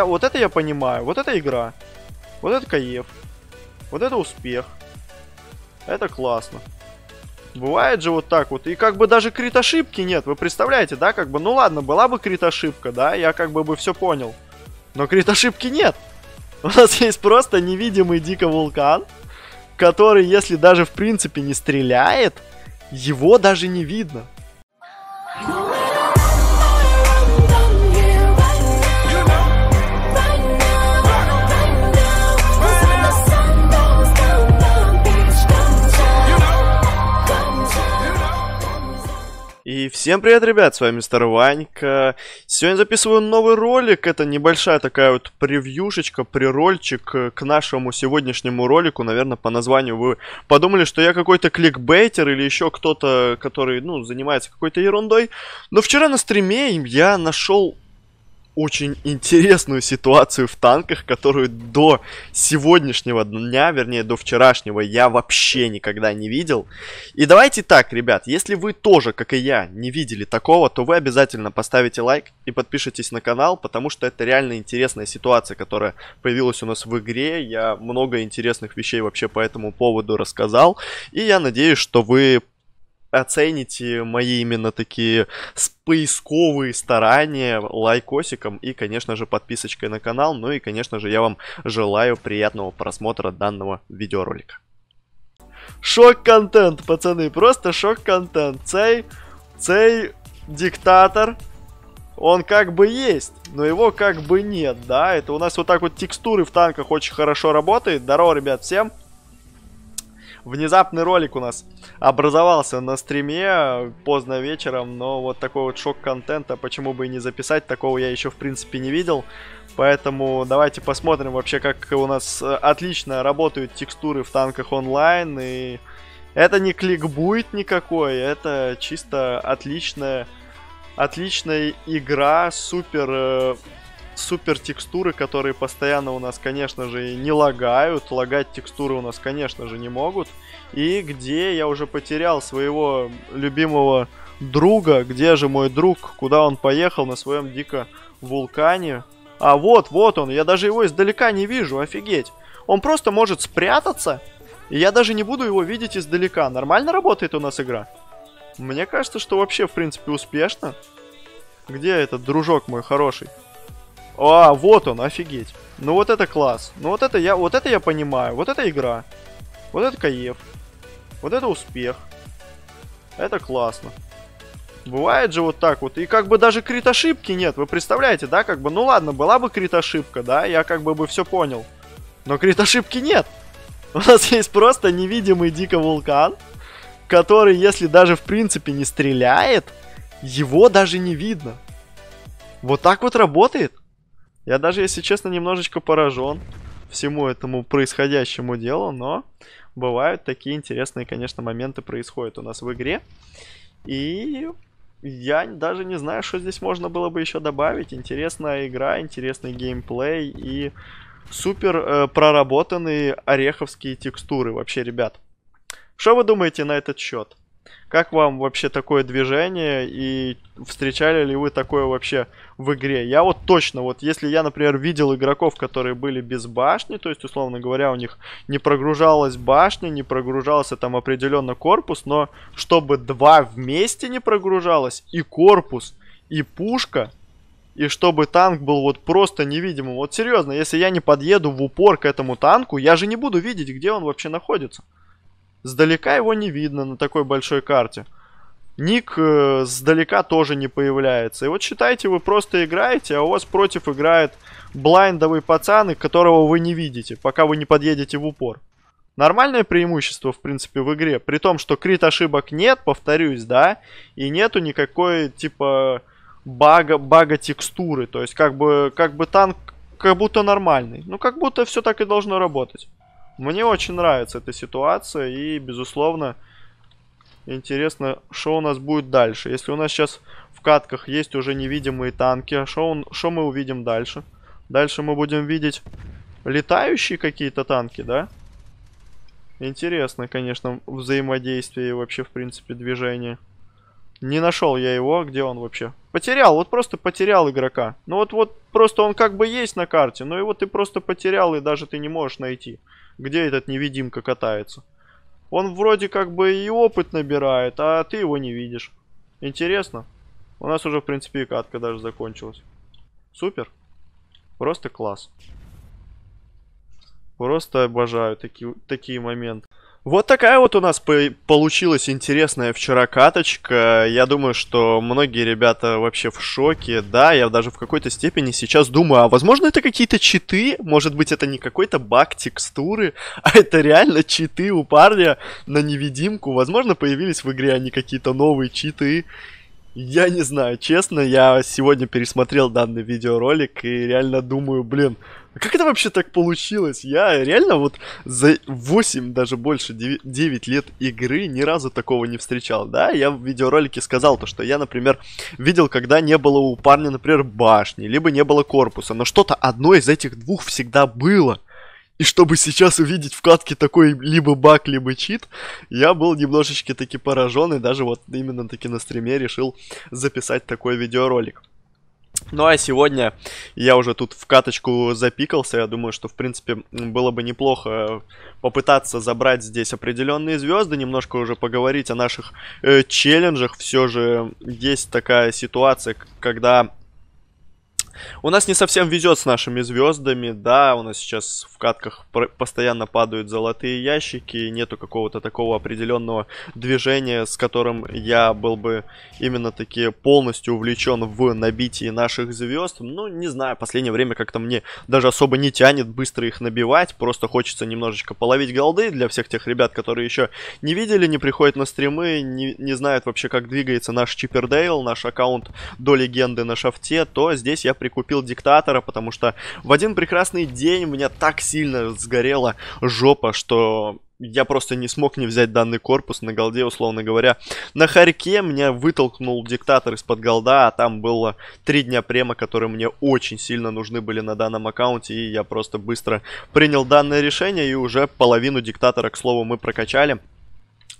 А вот это я понимаю, вот это игра. Вот это каев. Вот это успех. Это классно. Бывает же вот так вот. И как бы даже крит ошибки нет, вы представляете, да? Как бы, ну ладно, была бы крит ошибка, да, я как бы бы все понял. Но крит ошибки нет. У нас есть просто невидимый дико вулкан, который, если даже в принципе не стреляет, его даже не видно. всем привет, ребят, с вами Мистер Ванька. Сегодня записываю новый ролик, это небольшая такая вот превьюшечка, прирольчик э, к нашему сегодняшнему ролику. Наверное, по названию вы подумали, что я какой-то кликбейтер или еще кто-то, который, ну, занимается какой-то ерундой. Но вчера на стриме я нашел очень интересную ситуацию в танках, которую до сегодняшнего дня, вернее, до вчерашнего, я вообще никогда не видел. И давайте так, ребят, если вы тоже, как и я, не видели такого, то вы обязательно поставите лайк и подпишитесь на канал, потому что это реально интересная ситуация, которая появилась у нас в игре. Я много интересных вещей вообще по этому поводу рассказал, и я надеюсь, что вы оцените мои именно такие поисковые старания лайкосиком и, конечно же, подписочкой на канал. Ну и, конечно же, я вам желаю приятного просмотра данного видеоролика. Шок-контент, пацаны, просто шок-контент. Цей, цей диктатор, он как бы есть, но его как бы нет, да? Это у нас вот так вот текстуры в танках очень хорошо работает. Здорово, ребят, всем! внезапный ролик у нас образовался на стриме э, поздно вечером, но вот такой вот шок контента, почему бы и не записать, такого я еще в принципе не видел. Поэтому давайте посмотрим вообще, как у нас э, отлично работают текстуры в танках онлайн. И это не кликбует никакой, это чисто отличная, отличная игра, супер э, супер текстуры, которые постоянно у нас, конечно же, и не лагают. Лагать текстуры у нас, конечно же, не могут. И где я уже потерял своего любимого друга. Где же мой друг? Куда он поехал на своем дико вулкане? А вот, вот он. Я даже его издалека не вижу. Офигеть. Он просто может спрятаться. И я даже не буду его видеть издалека. Нормально работает у нас игра? Мне кажется, что вообще, в принципе, успешно. Где этот дружок мой хороший? А, вот он, офигеть. Ну вот это класс. Ну вот это я, вот это я понимаю. Вот это игра. Вот это каев. Вот это успех. Это классно. Бывает же вот так вот. И как бы даже крит ошибки нет. Вы представляете, да? Как бы, ну ладно, была бы крит ошибка, да? Я как бы бы все понял. Но крит ошибки нет. У нас есть просто невидимый дико вулкан, который, если даже в принципе не стреляет, его даже не видно. Вот так вот работает. Я даже, если честно, немножечко поражен всему этому происходящему делу, но бывают такие интересные, конечно, моменты происходят у нас в игре. И я даже не знаю, что здесь можно было бы еще добавить. Интересная игра, интересный геймплей и супер э, проработанные ореховские текстуры вообще, ребят. Что вы думаете на этот счет? Как вам вообще такое движение и встречали ли вы такое вообще в игре? Я вот точно, вот если я, например, видел игроков, которые были без башни, то есть, условно говоря, у них не прогружалась башня, не прогружался там определенно корпус, но чтобы два вместе не прогружалось, и корпус, и пушка, и чтобы танк был вот просто невидимым. Вот серьезно, если я не подъеду в упор к этому танку, я же не буду видеть, где он вообще находится. Сдалека его не видно на такой большой карте. Ник э, сдалека тоже не появляется. И вот считайте, вы просто играете, а у вас против играет блайндовый пацан, которого вы не видите, пока вы не подъедете в упор. Нормальное преимущество, в принципе, в игре. При том, что крит ошибок нет, повторюсь, да, и нету никакой, типа, бага, бага текстуры. То есть, как бы, как бы танк как будто нормальный. Ну, как будто все так и должно работать. Мне очень нравится эта ситуация и, безусловно, интересно, что у нас будет дальше. Если у нас сейчас в катках есть уже невидимые танки, что а мы увидим дальше? Дальше мы будем видеть летающие какие-то танки, да? Интересно, конечно, взаимодействие и вообще, в принципе, движение. Не нашел я его, а где он вообще? Потерял, вот просто потерял игрока. Ну вот, вот просто он как бы есть на карте, но его ты просто потерял и даже ты не можешь найти где этот невидимка катается. Он вроде как бы и опыт набирает, а ты его не видишь. Интересно. У нас уже, в принципе, и катка даже закончилась. Супер. Просто класс. Просто обожаю такие, такие моменты. Вот такая вот у нас по- получилась интересная вчера каточка. Я думаю, что многие ребята вообще в шоке. Да, я даже в какой-то степени сейчас думаю, а возможно это какие-то читы? Может быть это не какой-то баг текстуры, а это реально читы у парня на невидимку. Возможно появились в игре они какие-то новые читы. Я не знаю, честно, я сегодня пересмотрел данный видеоролик и реально думаю, блин, а как это вообще так получилось? Я реально вот за 8, даже больше 9, 9 лет игры ни разу такого не встречал. Да, я в видеоролике сказал то, что я, например, видел, когда не было у парня, например, башни, либо не было корпуса. Но что-то одно из этих двух всегда было. И чтобы сейчас увидеть в катке такой либо баг, либо чит, я был немножечко таки поражен и даже вот именно таки на стриме решил записать такой видеоролик. Ну а сегодня я уже тут в каточку запикался. Я думаю, что в принципе было бы неплохо попытаться забрать здесь определенные звезды, немножко уже поговорить о наших э, челленджах. Все же есть такая ситуация, когда у нас не совсем везет с нашими звездами, да, у нас сейчас в катках постоянно падают золотые ящики, нету какого-то такого определенного движения, с которым я был бы именно таки полностью увлечен в набитии наших звезд. Ну, не знаю, последнее время как-то мне даже особо не тянет быстро их набивать, просто хочется немножечко половить голды для всех тех ребят, которые еще не видели, не приходят на стримы, не, не знают вообще, как двигается наш Чипердейл, наш аккаунт до легенды на шафте, то здесь я прикупил диктатора, потому что в один прекрасный день у меня так сильно сгорела жопа, что я просто не смог не взять данный корпус на голде, условно говоря. На Харьке меня вытолкнул диктатор из-под голда, а там было три дня према, которые мне очень сильно нужны были на данном аккаунте, и я просто быстро принял данное решение, и уже половину диктатора, к слову, мы прокачали.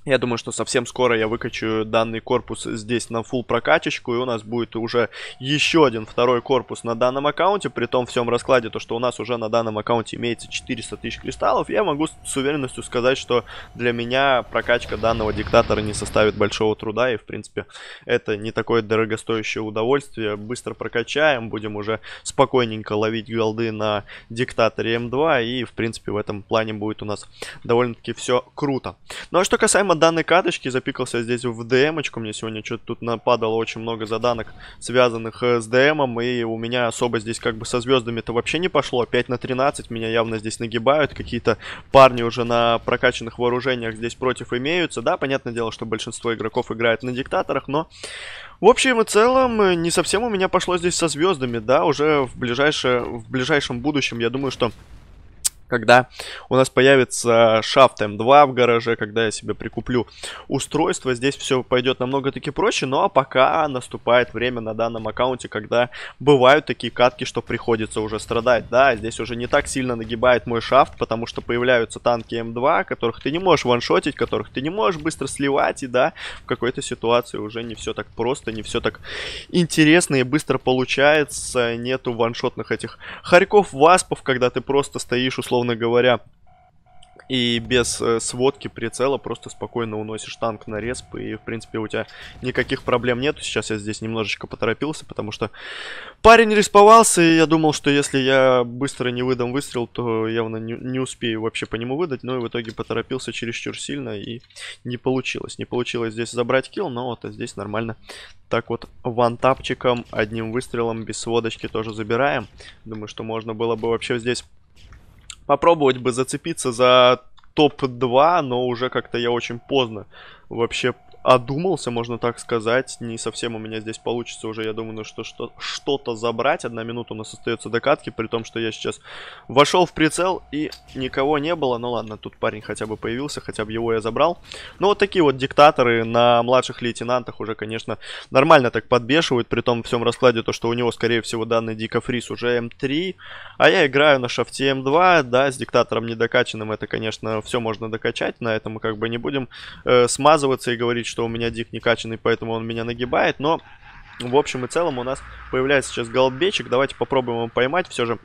Я думаю, что совсем скоро я выкачу данный корпус здесь на full прокачечку, и у нас будет уже еще один второй корпус на данном аккаунте, при том всем раскладе, то что у нас уже на данном аккаунте имеется 400 тысяч кристаллов, я могу с уверенностью сказать, что для меня прокачка данного диктатора не составит большого труда, и в принципе это не такое дорогостоящее удовольствие, быстро прокачаем, будем уже спокойненько ловить голды на диктаторе М2, и в принципе в этом плане будет у нас довольно-таки все круто. Ну а что касаемо от данной карточки запикался здесь в ДМочку Мне сегодня что-то тут нападало очень много заданок, связанных э, с ДМом. И у меня особо здесь как бы со звездами-то вообще не пошло. 5 на 13 меня явно здесь нагибают. Какие-то парни уже на прокачанных вооружениях здесь против имеются. Да, понятное дело, что большинство игроков играет на диктаторах, но... В общем и целом, э, не совсем у меня пошло здесь со звездами, да, уже в, ближайшее, в ближайшем будущем, я думаю, что когда у нас появится шафт М2 в гараже, когда я себе прикуплю устройство, здесь все пойдет намного таки проще, но а пока наступает время на данном аккаунте, когда бывают такие катки, что приходится уже страдать, да, здесь уже не так сильно нагибает мой шафт, потому что появляются танки М2, которых ты не можешь ваншотить, которых ты не можешь быстро сливать, и да, в какой-то ситуации уже не все так просто, не все так интересно и быстро получается, нету ваншотных этих хорьков, васпов, когда ты просто стоишь условно условно говоря, и без э, сводки прицела просто спокойно уносишь танк на респ, и, в принципе, у тебя никаких проблем нет Сейчас я здесь немножечко поторопился, потому что парень респовался и я думал, что если я быстро не выдам выстрел, то явно не, не успею вообще по нему выдать, но ну и в итоге поторопился чересчур сильно, и не получилось. Не получилось здесь забрать килл, но вот здесь нормально. Так вот, вантапчиком, одним выстрелом, без сводочки тоже забираем. Думаю, что можно было бы вообще здесь попробовать бы зацепиться за топ-2, но уже как-то я очень поздно вообще одумался, можно так сказать. Не совсем у меня здесь получится уже, я думаю, что что-то забрать. Одна минута у нас остается до катки, при том, что я сейчас вошел в прицел и никого не было. Ну ладно, тут парень хотя бы появился, хотя бы его я забрал. Ну вот такие вот диктаторы на младших лейтенантах уже, конечно, нормально так подбешивают. При том всем раскладе то, что у него, скорее всего, данный Дико Фрис уже М3. Эм а я играю на шафте М2, эм да, с диктатором недокачанным это, конечно, все можно докачать. На этом мы как бы не будем э, смазываться и говорить, что у меня дик не качанный, поэтому он меня нагибает, но в общем и целом у нас появляется сейчас голдбечик, давайте попробуем его поймать, все же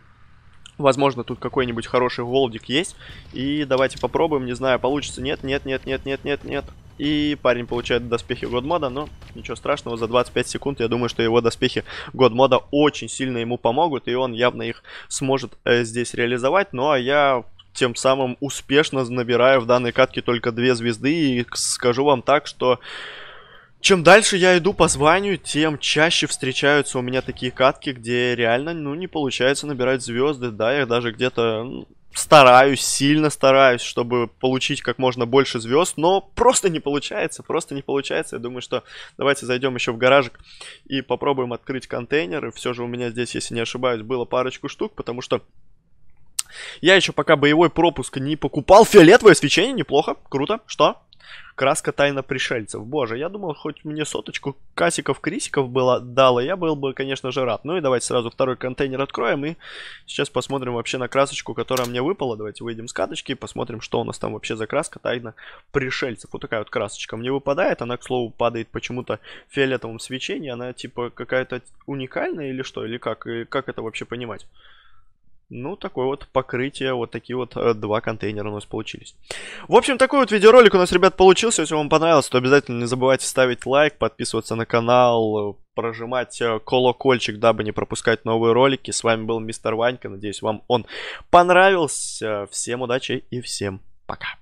Возможно, тут какой-нибудь хороший голдик есть. И давайте попробуем. Не знаю, получится. Нет, нет, нет, нет, нет, нет, нет. И парень получает доспехи Годмода, но ничего страшного, за 25 секунд я думаю, что его доспехи Годмода очень сильно ему помогут, и он явно их сможет э, здесь реализовать. Ну а я тем самым успешно набирая в данной катке только две звезды. И скажу вам так, что чем дальше я иду по званию, тем чаще встречаются у меня такие катки, где реально, ну, не получается набирать звезды. Да, я даже где-то стараюсь, сильно стараюсь, чтобы получить как можно больше звезд, но просто не получается, просто не получается. Я думаю, что давайте зайдем еще в гаражик и попробуем открыть контейнеры. Все же у меня здесь, если не ошибаюсь, было парочку штук, потому что я еще пока боевой пропуск не покупал. Фиолетовое свечение, неплохо, круто. Что? Краска тайна пришельцев. Боже, я думал, хоть мне соточку касиков-крисиков было дало, я был бы, конечно же, рад. Ну и давайте сразу второй контейнер откроем и сейчас посмотрим вообще на красочку, которая мне выпала. Давайте выйдем с каточки и посмотрим, что у нас там вообще за краска тайна пришельцев. Вот такая вот красочка мне выпадает. Она, к слову, падает почему-то в фиолетовом свечении. Она типа какая-то уникальная или что? Или как? И как это вообще понимать? Ну, такое вот покрытие, вот такие вот э, два контейнера у нас получились. В общем, такой вот видеоролик у нас, ребят, получился. Если вам понравилось, то обязательно не забывайте ставить лайк, подписываться на канал, э, прожимать э, колокольчик, дабы не пропускать новые ролики. С вами был Мистер Ванька, надеюсь, вам он понравился. Всем удачи и всем пока.